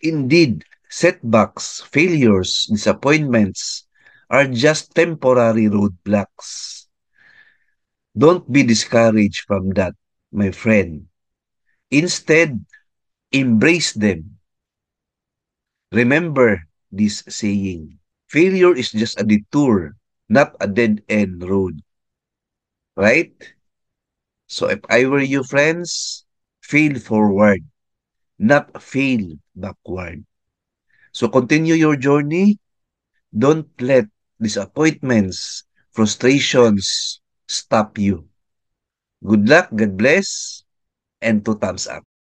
Indeed, setbacks, failures, disappointments are just temporary roadblocks. Don't be discouraged from that, my friend. Instead, embrace them. Remember this saying, failure is just a detour, not a dead-end road. Right? So if I were you, friends, fail forward not fail backward. So continue your journey. Don't let disappointments, frustrations stop you. Good luck, God bless, and two thumbs up.